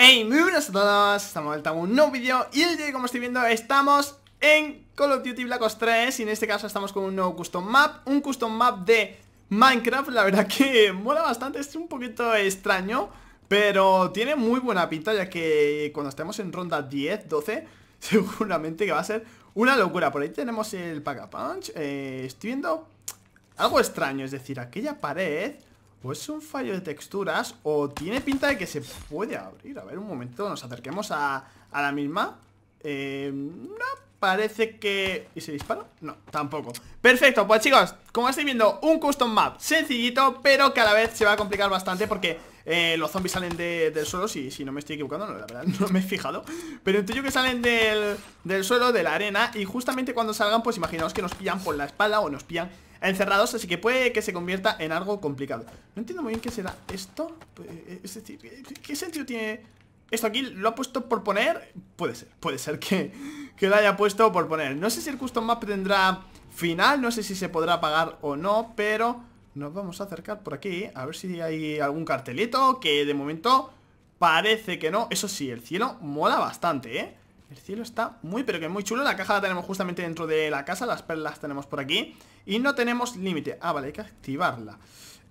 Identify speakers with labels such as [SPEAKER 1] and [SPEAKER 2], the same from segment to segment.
[SPEAKER 1] Hey, muy buenas a todos, estamos vuelta con un nuevo vídeo y el día como estoy viendo, estamos en Call of Duty Black Ops 3 y en este caso estamos con un nuevo custom map, un custom map de Minecraft, la verdad que mola bastante, es un poquito extraño, pero tiene muy buena pinta ya que cuando estemos en ronda 10, 12, seguramente que va a ser una locura. Por ahí tenemos el Pack a Punch, eh, estoy viendo algo extraño, es decir, aquella pared... Pues es un fallo de texturas o tiene pinta de que se puede abrir. A ver, un momento, nos acerquemos a, a la misma. Eh, no, parece que... ¿Y se dispara? No, tampoco Perfecto, pues chicos, como estáis viendo, un custom map sencillito Pero que a la vez se va a complicar bastante porque eh, los zombies salen del suelo, si, si no me estoy equivocando, no, la verdad no me he fijado Pero entiendo que salen del, suelo, de la arena Y justamente cuando salgan, pues imaginaos que nos pillan por la espalda o nos pillan encerrados Así que puede que se convierta en algo complicado No entiendo muy bien qué será esto eh, Es decir, ¿qué sentido tiene esto aquí lo ha puesto por poner Puede ser, puede ser que, lo haya puesto por poner No sé si el custom map tendrá final No sé si se podrá pagar o no Pero nos vamos a acercar por aquí A ver si hay algún cartelito Que de momento parece que no Eso sí, el cielo mola bastante, ¿eh? El cielo está muy, pero que muy chulo La caja la tenemos justamente dentro de la casa Las perlas tenemos por aquí Y no tenemos límite Ah, vale, hay que activarla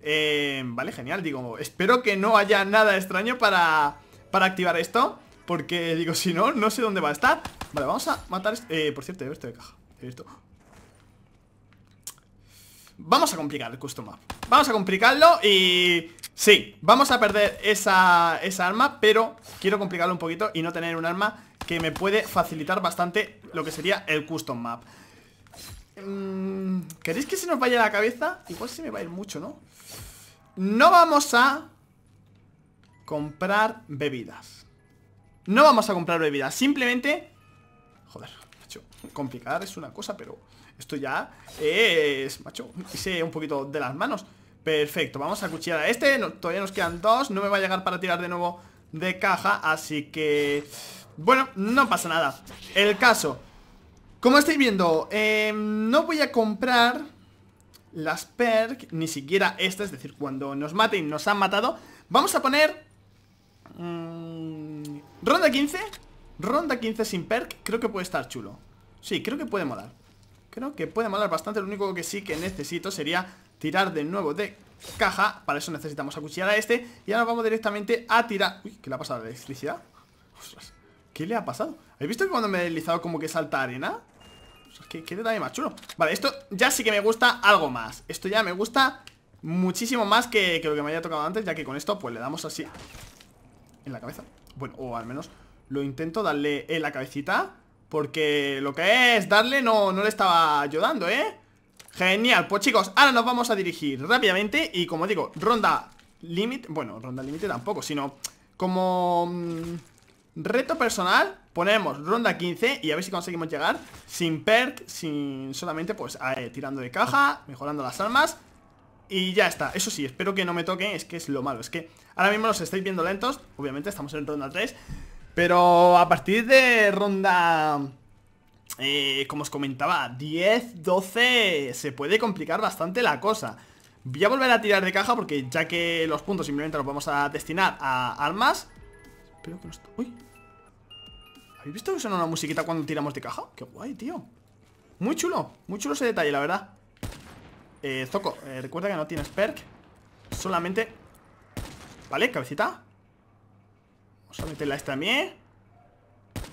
[SPEAKER 1] eh, Vale, genial, digo Espero que no haya nada extraño para, para activar esto Porque, digo, si no, no sé dónde va a estar Vale, vamos a matar... Este, eh, por cierto, este he visto de caja esto Vamos a complicar el custom map Vamos a complicarlo y... Sí, vamos a perder esa, arma Pero quiero complicarlo un poquito Y no tener un arma que me puede facilitar bastante Lo que sería el custom map mm, ¿Queréis que se nos vaya la cabeza? Igual se me va a ir mucho, ¿no? No vamos a comprar bebidas. No vamos a comprar bebidas. Simplemente... Joder. Complicar es una cosa, pero esto ya es, macho, hice un poquito de las manos. Perfecto, vamos a cuchillar a este. todavía nos quedan dos. No me va a llegar para tirar de nuevo de caja, así que... Bueno, no pasa nada. El caso. Como estáis viendo, em, no voy a comprar las perk, ni siquiera esta, es decir, cuando nos maten, nos han matado. Vamos a poner... Mm, ronda 15. Ronda 15 sin perk, creo que puede estar chulo. Sí, creo que puede molar Creo que puede molar bastante Lo único que sí que necesito sería tirar de nuevo de caja Para eso necesitamos acuchillar a este Y ahora vamos directamente a tirar... Uy, ¿qué le ha pasado a la electricidad? Ostras, ¿qué le ha pasado? ¿Habéis visto que cuando me he deslizado como que salta arena? Ostras, qué, qué detalle más chulo Vale, esto ya sí que me gusta algo más Esto ya me gusta muchísimo más que, que lo que me haya tocado antes Ya que con esto pues le damos así En la cabeza Bueno, o al menos lo intento Darle en la cabecita porque lo que es darle no, no le estaba ayudando, ¿eh? Genial, pues chicos, ahora nos vamos a dirigir rápidamente Y como digo, ronda límite Bueno, ronda límite tampoco, sino como mm, reto personal Ponemos ronda 15 y a ver si conseguimos llegar Sin perk, sin solamente pues eh, tirando de caja, mejorando las armas Y ya está, eso sí, espero que no me toque es que es lo malo Es que ahora mismo los estáis viendo lentos, obviamente estamos en ronda 3 pero a partir de ronda... Eh, como os comentaba, 10, 12... Se puede complicar bastante la cosa Voy a volver a tirar de caja porque ya que los puntos simplemente los vamos a destinar a armas Espero que no... Uy ¿Habéis visto que suena una musiquita cuando tiramos de caja? ¡Qué guay, tío! Muy chulo, muy chulo ese detalle, la verdad Eh, Zoco, eh, recuerda que no tienes perk Solamente... Vale, cabecita Vamos a meterla a esta también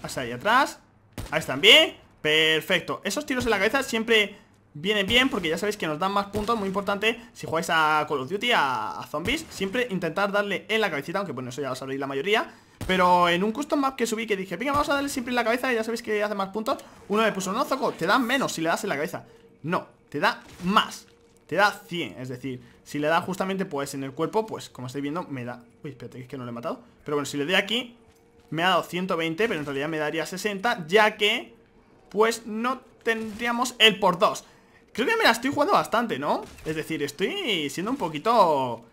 [SPEAKER 1] Hasta ahí atrás Ahí están bien Perfecto Esos tiros en la cabeza siempre vienen bien Porque ya sabéis que nos dan más puntos Muy importante si jugáis a Call of Duty, a, zombies Siempre intentar darle en la cabecita Aunque bueno, eso ya lo sabréis la mayoría pero en un custom map que subí que dije Venga, vamos a darle siempre en la cabeza y ya sabéis que hace más puntos Uno me puso, no, Zoco, te dan menos si le das en la cabeza No, te da más te da 100, es decir, si le da justamente pues en el cuerpo, pues como estáis viendo me da... Uy, espérate, es que no le he matado Pero bueno, si le doy aquí, me ha dado 120, pero en realidad me daría 60, ya que pues no tendríamos el por 2 Creo que me la estoy jugando bastante, ¿no? Es decir, estoy siendo un poquito...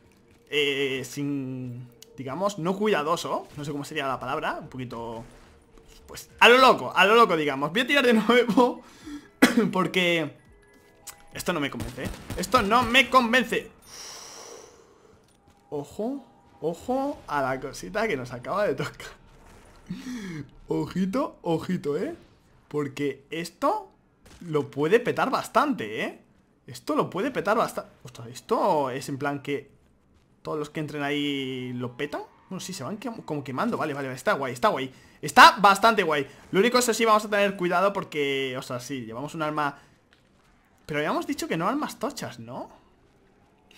[SPEAKER 1] Eh, sin... Digamos, no cuidadoso No sé cómo sería la palabra Un poquito... Pues a lo loco, a lo loco, digamos Voy a tirar de nuevo Porque... Esto no me convence, ¿eh? Esto no me convence Ojo Ojo a la cosita que nos acaba de tocar Ojito, ojito, ¿eh? Porque esto lo puede petar bastante, ¿eh? Esto lo puede petar bastante Ostras, esto es en plan que Todos los que entren ahí lo petan Bueno, sí, se van como quemando, vale, vale, está guay, está guay Está bastante guay Lo único, es que sí, vamos a tener cuidado porque, o sea sí, llevamos un arma pero habíamos dicho que no armas tochas, ¿no?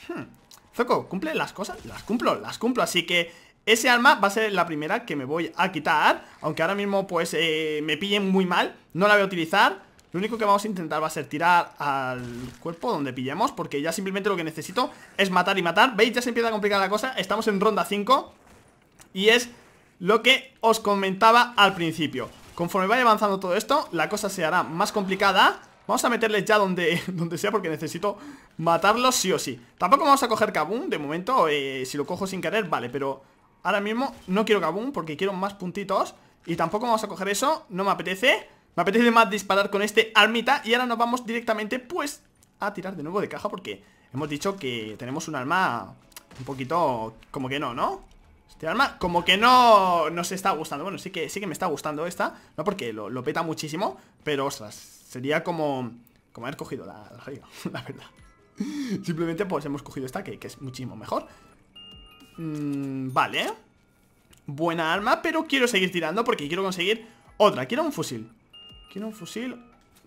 [SPEAKER 1] Hmm. Zoco, ¿cumple las cosas? Las cumplo, las cumplo, así que ese arma va a ser la primera que me voy a quitar Aunque ahora mismo pues eh, me pillen muy mal No la voy a utilizar Lo único que vamos a intentar va a ser tirar al cuerpo donde pillemos Porque ya simplemente lo que necesito es matar y matar ¿Veis? Ya se empieza a complicar la cosa Estamos en ronda 5 Y es lo que os comentaba al principio Conforme vaya avanzando todo esto La cosa se hará más complicada Vamos a meterles ya donde, donde sea porque necesito matarlos sí o sí Tampoco vamos a coger kaboom de momento, eh, si lo cojo sin querer, vale Pero ahora mismo no quiero kaboom porque quiero más puntitos Y tampoco vamos a coger eso, no me apetece Me apetece más disparar con este armita Y ahora nos vamos directamente, pues, a tirar de nuevo de caja Porque hemos dicho que tenemos un arma un poquito como que no, ¿no? Este arma como que no nos está gustando Bueno, sí que, sí que me está gustando esta No porque lo, lo peta muchísimo Pero, ostras, Sería como, como haber cogido la, la la verdad. Simplemente pues hemos cogido esta, que, que es muchísimo mejor. Mm, vale. Buena arma, pero quiero seguir tirando porque quiero conseguir otra. Quiero un fusil. Quiero un fusil.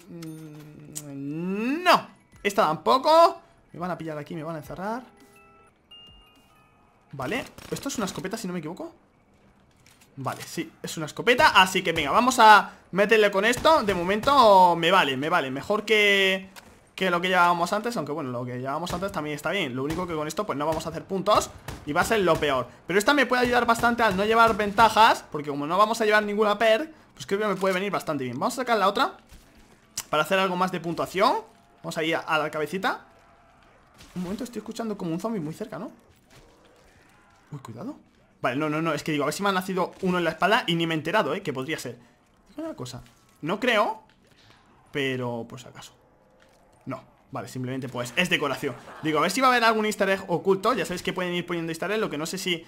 [SPEAKER 1] Mm, no. Esta tampoco. Me van a pillar aquí, me van a encerrar. Vale. Esto es una escopeta, si no me equivoco. Vale, sí, es una escopeta Así que venga, vamos a meterle con esto De momento me vale, me vale Mejor que, que lo que llevábamos antes Aunque bueno, lo que llevábamos antes también está bien Lo único que con esto pues no vamos a hacer puntos Y va a ser lo peor Pero esta me puede ayudar bastante al no llevar ventajas Porque como no vamos a llevar ninguna per... Pues creo que me puede venir bastante bien Vamos a sacar la otra Para hacer algo más de puntuación Vamos a ir a la cabecita Un momento, estoy escuchando como un zombie muy cerca, ¿no? Uy, cuidado Vale, no, no, no, es que digo, a ver si me ha nacido uno en la espalda y ni me he enterado, ¿eh? Que podría ser una cosa No creo, pero pues acaso No, vale, simplemente pues es decoración Digo, a ver si va a haber algún easter egg oculto Ya sabéis que pueden ir poniendo easter egg, lo que no sé si...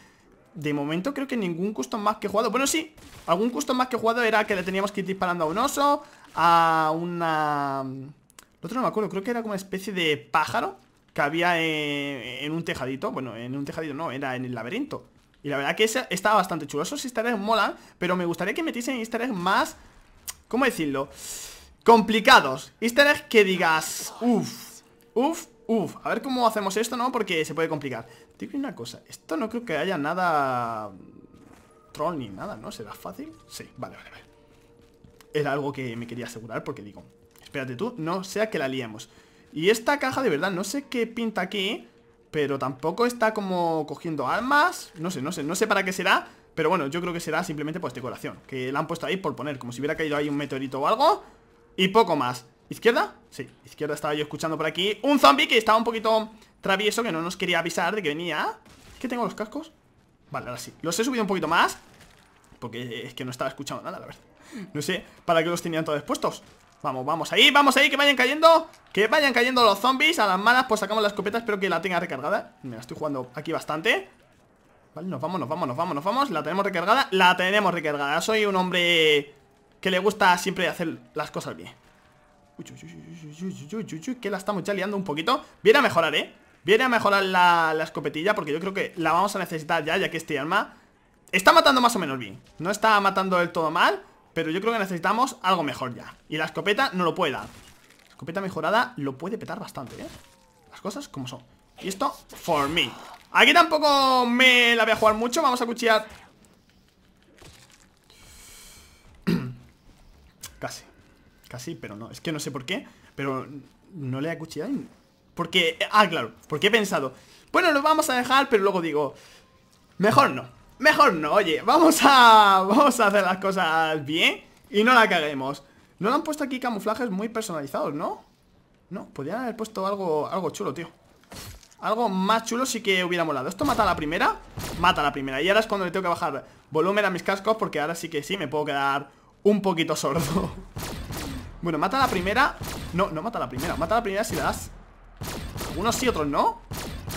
[SPEAKER 1] De momento creo que ningún custom más que jugado Bueno, sí, algún custom más que jugado era que le teníamos que ir disparando a un oso A una... Lo otro no me acuerdo, creo que era como una especie de pájaro Que había en un tejadito Bueno, en un tejadito no, era en el laberinto y la verdad que está bastante chulo Esos easter eggs molan, pero me gustaría que metiesen easter eggs más... ¿Cómo decirlo? Complicados Easter eggs que digas... uff, uff, uff, A ver cómo hacemos esto, ¿no? Porque se puede complicar digo una cosa Esto no creo que haya nada... Mm, troll ni nada, ¿no? ¿Será fácil? Sí, vale, vale, vale Era algo que me quería asegurar porque digo Espérate tú, no sea que la liemos Y esta caja de verdad, no sé qué pinta aquí pero tampoco está como cogiendo armas No sé, no sé, no sé para qué será Pero bueno, yo creo que será simplemente pues decoración Que la han puesto ahí por poner, como si hubiera caído ahí un meteorito o algo Y poco más ¿Izquierda? Sí, izquierda estaba yo escuchando por aquí Un zombie que estaba un poquito travieso Que no nos quería avisar de que venía ¿Es que tengo los cascos? Vale, ahora sí Los he subido un poquito más Porque es que no estaba escuchando nada, la verdad No sé, ¿para qué los tenían todos puestos? Vamos, vamos ahí, vamos ahí, que vayan cayendo Que vayan cayendo los zombies A las malas, pues sacamos la escopeta, espero que la tenga recargada Me la estoy jugando aquí bastante Vale, nos vamos, nos vamos, nos vamos, nos vamos La tenemos recargada, la tenemos recargada Soy un hombre que le gusta siempre hacer las cosas bien uy, uy, uy, Que la estamos ya liando un poquito Viene a mejorar, eh Viene a mejorar la, la escopetilla Porque yo creo que la vamos a necesitar ya, ya que este arma Está matando más o menos bien No está matando del todo mal pero yo creo que necesitamos algo mejor ya Y la escopeta no lo puede dar Escopeta mejorada lo puede petar bastante, ¿eh? Las cosas como son Y esto, for me Aquí tampoco me la voy a jugar mucho Vamos a cuchillar Casi Casi, pero no Es que no sé por qué Pero no le he cuchillado Porque... Ah, claro Porque he pensado Bueno, lo vamos a dejar Pero luego digo Mejor no Mejor no, oye, vamos a... Vamos a hacer las cosas bien Y no la caguemos No le han puesto aquí camuflajes muy personalizados, ¿no? No, podrían haber puesto algo, algo chulo, tío Algo más chulo sí que hubiera molado Esto mata a la primera, mata a la primera Y ahora es cuando le tengo que bajar volumen a mis cascos Porque ahora sí que sí, me puedo quedar un poquito sordo Bueno, mata a la primera No, no mata a la primera, mata a la primera si la das Unos sí, otros no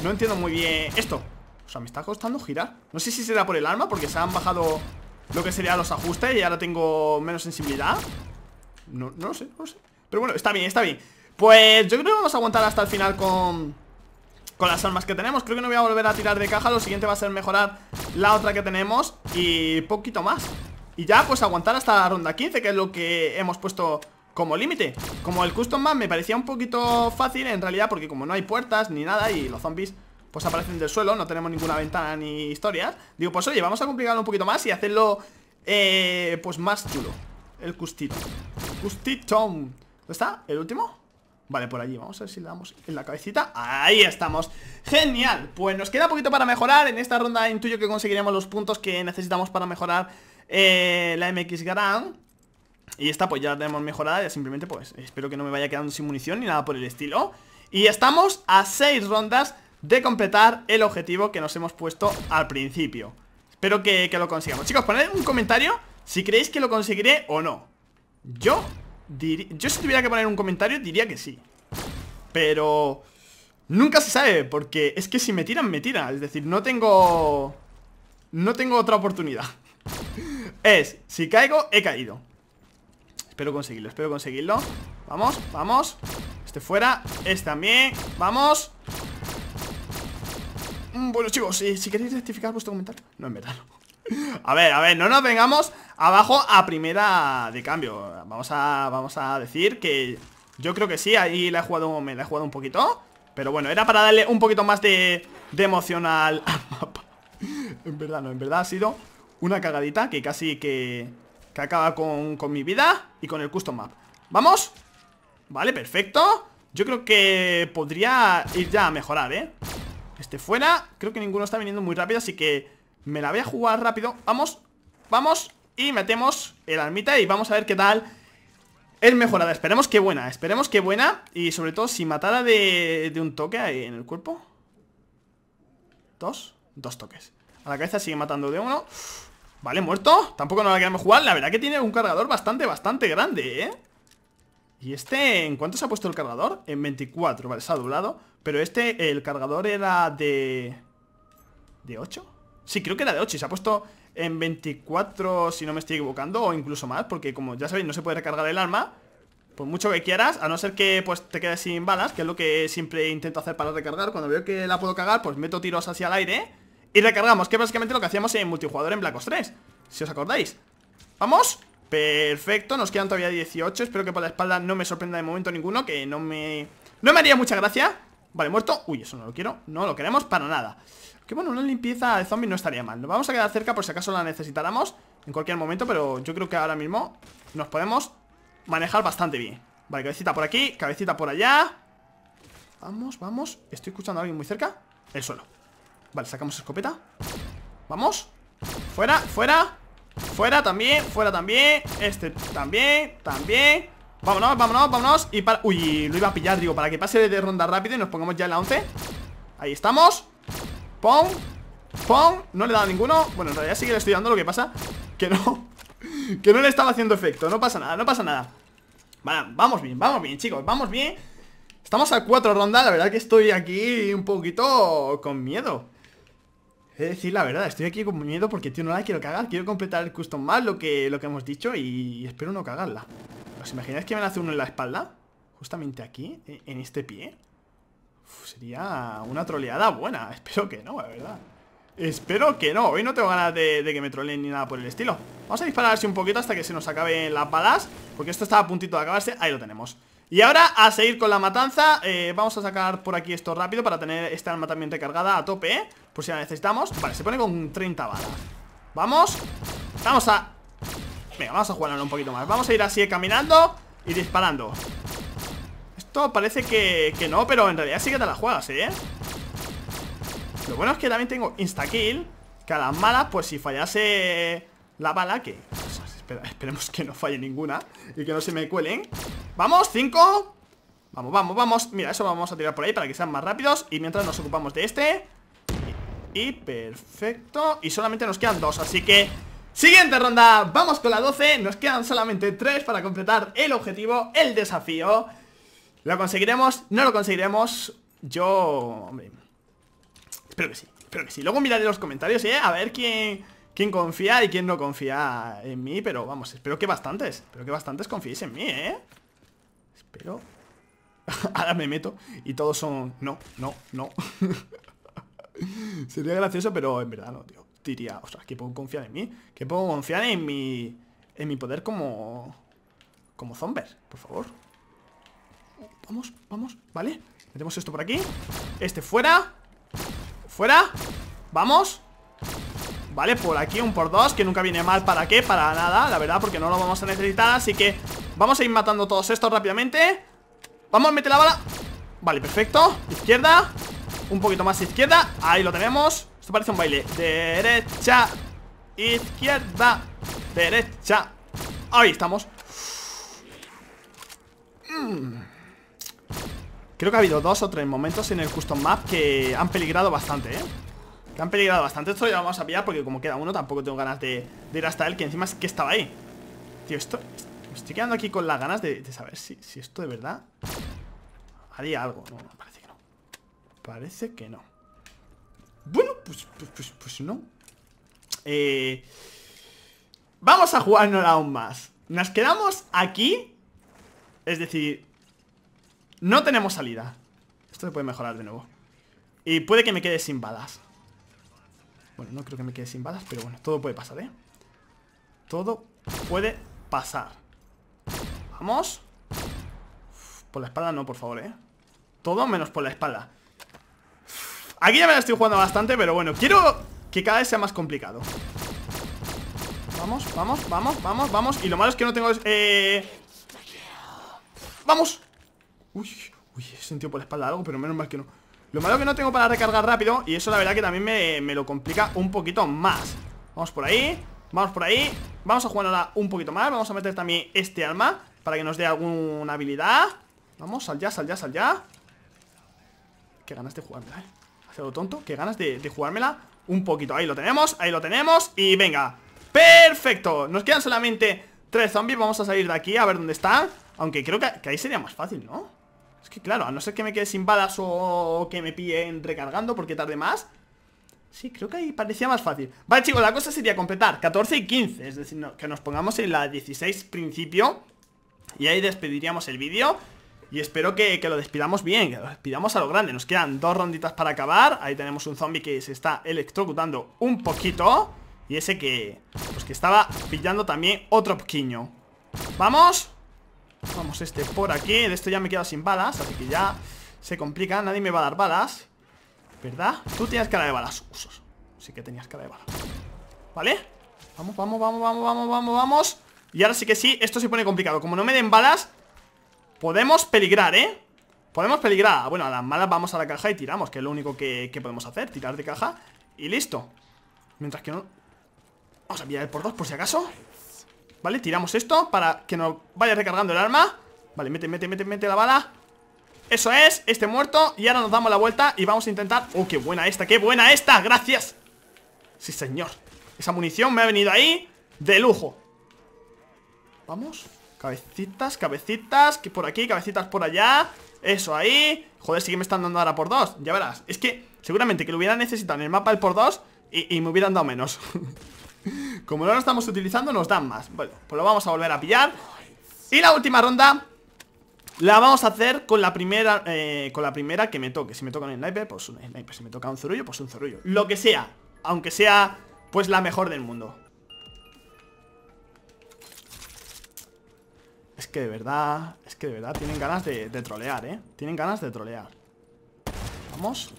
[SPEAKER 1] No entiendo muy bien esto o sea, me está costando girar No sé si será por el arma, porque se han bajado Lo que serían los ajustes y ahora tengo menos sensibilidad No, lo sé, no lo sé Pero bueno, está bien, está bien Pues yo creo que vamos a aguantar hasta el final con con las armas que tenemos Creo que no voy a volver a tirar de caja Lo siguiente va a ser mejorar la otra que tenemos Y poquito más Y ya pues aguantar hasta la ronda 15 Que es lo que hemos puesto como límite Como el custom map me parecía un poquito fácil En realidad porque como no hay puertas ni nada Y los zombies pues aparecen del suelo No tenemos ninguna ventana ni historias Digo, pues oye, vamos a complicarlo un poquito más y hacerlo eh, pues más chulo El custito Custito ¿Dónde está? ¿El último? Vale, por allí, vamos a ver si le damos en la cabecita Ahí estamos, genial Pues nos queda poquito para mejorar, en esta ronda intuyo que conseguiremos los puntos que necesitamos para mejorar eh, la MX Grand Y esta pues ya la tenemos mejorada, ya simplemente pues espero que no me vaya quedando sin munición ni nada por el estilo Y estamos a 6 rondas de completar el objetivo que nos hemos puesto al principio Espero que, lo consigamos Chicos, poned un comentario si creéis que lo conseguiré o no Yo yo si tuviera que poner un comentario diría que sí Pero... Nunca se sabe, porque es que si me tiran, me tiran Es decir, no tengo... No tengo otra oportunidad Es, si caigo, he caído Espero conseguirlo, espero conseguirlo Vamos, vamos Este fuera, este también Vamos Mm, bueno chicos, eh, si queréis rectificar vuestro comentario No, en verdad no. A ver, a ver, no nos vengamos abajo a primera de cambio Vamos a, vamos a decir que yo creo que sí, ahí la he jugado, me la he jugado un poquito Pero bueno, era para darle un poquito más de, de al, mapa En verdad no, en verdad ha sido una cagadita que casi que, que acaba con, con mi vida y con el custom map ¿Vamos? Vale, perfecto Yo creo que podría ir ya a mejorar, ¿eh? Este fuera Creo que ninguno está viniendo muy rápido, así que Me la voy a jugar rápido Vamos, vamos Y metemos el almita y vamos a ver qué tal Es mejorada, esperemos que buena Esperemos que buena Y sobre todo si matara de, un toque ahí en el cuerpo Dos Dos toques A la cabeza sigue matando de uno Vale, muerto Tampoco nos la queremos jugar La verdad que tiene un cargador bastante, bastante grande, ¿eh? ¿Y este en cuánto se ha puesto el cargador? En 24, vale, se ha doblado pero este, el cargador era de... ¿De 8? Sí, creo que era de 8 y se ha puesto en 24, si no me estoy equivocando, o incluso más, porque como ya sabéis, no se puede recargar el arma, por mucho que quieras, a no ser que pues te quedes sin balas, que es lo que siempre intento hacer para recargar, cuando veo que la puedo cagar, pues meto tiros hacia el aire y recargamos, que es básicamente lo que hacíamos en multijugador en Black Ops 3, si os acordáis. ¿Vamos? Perfecto, nos quedan todavía 18, espero que por la espalda no me sorprenda de momento ninguno, que no me... No me haría mucha gracia Vale, muerto Uy, eso no lo quiero No lo queremos para nada Que bueno, una limpieza de zombies no estaría mal Nos vamos a quedar cerca por si acaso la necesitáramos En cualquier momento, pero yo creo que ahora mismo Nos podemos manejar bastante bien Vale, cabecita por aquí, cabecita por allá Vamos, vamos Estoy escuchando a alguien muy cerca El suelo Vale, sacamos escopeta Vamos Fuera, fuera Fuera también, fuera también Este también, también Vámonos, vámonos, vámonos Y para... Uy, lo iba a pillar, digo, para que pase de ronda rápido Y nos pongamos ya en la 11 Ahí estamos Pum Pum No le he dado ninguno Bueno, en realidad sí que le estoy dando Lo que pasa que no Que no le estaba haciendo efecto No pasa nada, no pasa nada vamos bien, vamos bien, chicos Vamos bien Estamos a cuatro rondas La verdad que estoy aquí un poquito con miedo es decir la verdad, estoy aquí con miedo porque, tío, no la quiero cagar Quiero completar el custom más, lo que, lo que hemos dicho Y espero no cagarla ¿Os imagináis que me hace uno en la espalda? Justamente aquí, eh, en este pie. sería una troleada buena. Espero que no, la verdad. Espero que no. Hoy no tengo ganas de, que me troleen ni nada por el estilo. Vamos a dispararse un poquito hasta que se nos acaben las balas. Porque esto está a puntito de acabarse. Ahí lo tenemos. Y ahora a seguir con la matanza eh, Vamos a sacar por aquí esto rápido Para tener esta arma también recargada a tope ¿eh? Por si la necesitamos Vale, se pone con 30 balas Vamos Vamos a Venga, vamos a jugarlo un poquito más Vamos a ir así caminando y disparando Esto parece que, no, pero en realidad sí que te la juegas, ¿eh? Lo bueno es que también tengo insta-kill Que a las malas, pues si fallase la bala Que... esperemos que no falle ninguna Y que no se me cuelen ¡Vamos! ¡Cinco! Vamos, vamos, vamos Mira, eso lo vamos a tirar por ahí para que sean más rápidos Y mientras nos ocupamos de este y perfecto Y solamente nos quedan dos, así que... Siguiente ronda, vamos con la 12 Nos quedan solamente 3 para completar el objetivo, el desafío ¿Lo conseguiremos? ¿No lo conseguiremos? Yo... Hombre, espero que sí, espero que sí Luego miraré los comentarios, ¿eh? A ver quién, quién confía y quién no confía en mí Pero vamos, espero que bastantes Espero que bastantes confíes en mí, ¿eh? Espero... Ahora me meto y todos son... No, no, no Sería gracioso, pero en verdad no, tío diría, o sea, que puedo confiar en mí, que puedo confiar en mi, en mi poder como, como zomber, por favor. Vamos, vamos, vale. Metemos esto por aquí. Este fuera. Fuera. Vamos. Vale, por aquí un por dos, que nunca viene mal. ¿Para qué? Para nada, la verdad, porque no lo vamos a necesitar. Así que vamos a ir matando todos estos rápidamente. Vamos, mete la bala. Vale, perfecto. Izquierda. Un poquito más izquierda. Ahí lo tenemos. Esto parece un baile Derecha Izquierda Derecha Ahí estamos mm. Creo que ha habido dos o tres momentos en el custom map que han peligrado bastante, ¿eh? Que han peligrado bastante Esto ya lo vamos a pillar porque como queda uno tampoco tengo ganas de, ir hasta él Que encima es que estaba ahí Tío, esto... Me estoy quedando aquí con las ganas de, saber si, si, esto de verdad haría algo. No, no, parece que no. Parece que no. Bueno, pues, pues, pues, pues no eh, Vamos a jugarnos aún más Nos quedamos aquí Es decir No tenemos salida Esto se puede mejorar de nuevo Y puede que me quede sin balas Bueno, no creo que me quede sin balas Pero bueno, todo puede pasar, ¿eh? Todo puede pasar Vamos Por la espalda no, por favor, ¿eh? Todo menos por la espalda Aquí ya me la estoy jugando bastante, pero bueno Quiero que cada vez sea más complicado Vamos, vamos, vamos, vamos, vamos Y lo malo es que no tengo... Eh, ¡Vamos! Uy, uy, he sentido por la espalda algo, pero menos mal que no Lo malo es que no tengo para recargar rápido Y eso la verdad que también me, lo complica un poquito más Vamos por ahí Vamos por ahí Vamos a ahora un poquito más Vamos a meter también este alma Para que nos dé alguna habilidad Vamos, sal ya, sal ya, sal ya Qué ganas de eh Hace tonto, qué ganas de, jugármela un poquito Ahí lo tenemos, ahí lo tenemos Y venga, perfecto Nos quedan solamente tres zombies Vamos a salir de aquí a ver dónde están Aunque creo que, ahí sería más fácil, ¿no? Es que claro, a no ser que me quede sin balas o que me pillen recargando porque tarde más Sí, creo que ahí parecía más fácil Vale, chicos, la cosa sería completar 14 y 15 Es decir, que nos pongamos en la 16 principio Y ahí despediríamos el vídeo y espero que, lo despidamos bien, que lo despidamos a lo grande Nos quedan dos ronditas para acabar Ahí tenemos un zombie que se está electrocutando un poquito Y ese que, pues que estaba pillando también otro poquiño ¡Vamos! Vamos este por aquí De esto ya me he sin balas, así que ya se complica Nadie me va a dar balas ¿Verdad? Tú tienes cara de balas Usos. Sí que tenías cara de balas ¿Vale? Vamos, vamos, vamos, vamos, vamos, vamos, vamos Y ahora sí que sí, esto se pone complicado Como no me den balas Podemos peligrar, ¿eh? Podemos peligrar Bueno, a las malas vamos a la caja y tiramos Que es lo único que, podemos hacer Tirar de caja y listo Mientras que no... Vamos a pillar el por dos por si acaso Vale, tiramos esto para que nos vaya recargando el arma Vale, mete, mete, mete, mete la bala Eso es, este muerto Y ahora nos damos la vuelta y vamos a intentar Oh, qué buena esta, qué buena esta, gracias Sí, señor Esa munición me ha venido ahí de lujo Vamos Cabecitas, cabecitas que Por aquí, cabecitas por allá Eso, ahí Joder, sí que me están dando ahora por dos Ya verás, es que seguramente que lo hubiera necesitado en el mapa el por dos Y, me hubieran dado menos Como no lo estamos utilizando, nos dan más Bueno, pues lo vamos a volver a pillar Y la última ronda la vamos a hacer con la primera eh, Con la primera que me toque Si me toca un sniper, pues un sniper Si me toca un cerullo, pues un zurullo Lo que sea, aunque sea Pues la mejor del mundo Es que de verdad, es que de verdad tienen ganas de, trolear, ¿eh? Tienen ganas de trolear. Vamos.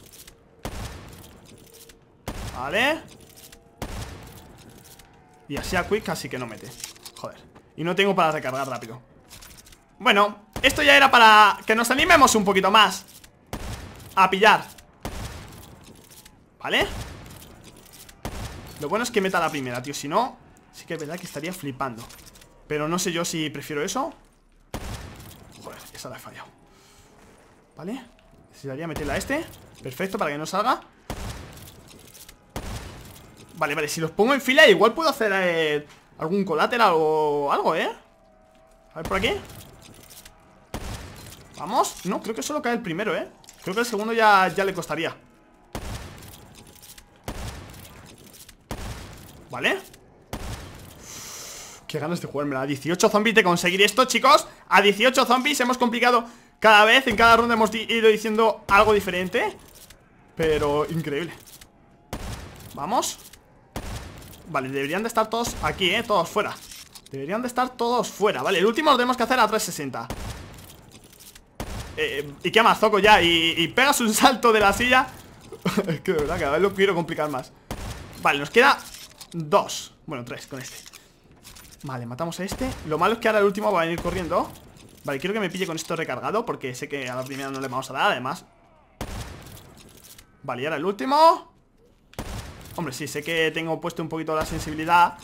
[SPEAKER 1] Vale. Y así a quick casi que no mete. Joder. Y no tengo para recargar rápido. Bueno, esto ya era para que nos animemos un poquito más. A pillar. ¿Vale? Lo bueno es que meta la primera, tío. Si no, sí que es verdad que estaría flipando. Pero no sé yo si prefiero eso Joder, esa la he fallado Vale Necesitaría meterla a este Perfecto, para que no salga Vale, vale, si los pongo en fila Igual puedo hacer eh, algún colateral o algo, ¿eh? A ver por aquí Vamos No, creo que solo cae el primero, ¿eh? Creo que el segundo ya, ya le costaría Vale Qué ganas de jugármela. A 18 zombies de conseguir esto, chicos. A 18 zombies hemos complicado cada vez. En cada ronda hemos ido diciendo algo diferente. Pero increíble. Vamos. Vale, deberían de estar todos aquí, ¿eh? Todos fuera. Deberían de estar todos fuera. Vale, el último lo tenemos que hacer a 360. Eh, eh, ¿Y qué más, Zoco, ya? Y, pegas un salto de la silla. es que de verdad, cada vez lo quiero complicar más. Vale, nos queda dos. Bueno, tres con este. Vale, matamos a este Lo malo es que ahora el último va a venir corriendo Vale, quiero que me pille con esto recargado Porque sé que a la primera no le vamos a dar, además Vale, y ahora el último Hombre, sí, sé que tengo puesto un poquito la sensibilidad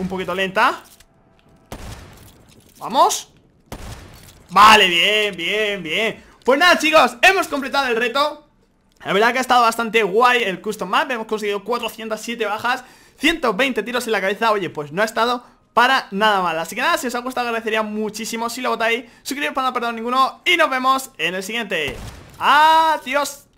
[SPEAKER 1] Un poquito lenta Vamos Vale, bien, bien, bien Pues nada, chicos, hemos completado el reto La verdad que ha estado bastante guay el custom map Hemos conseguido 407 bajas 120 tiros en la cabeza, oye, pues no ha estado para nada mal Así que nada, si os ha gustado agradecería muchísimo si lo votáis Suscribiros para no perder ninguno Y nos vemos en el siguiente Adiós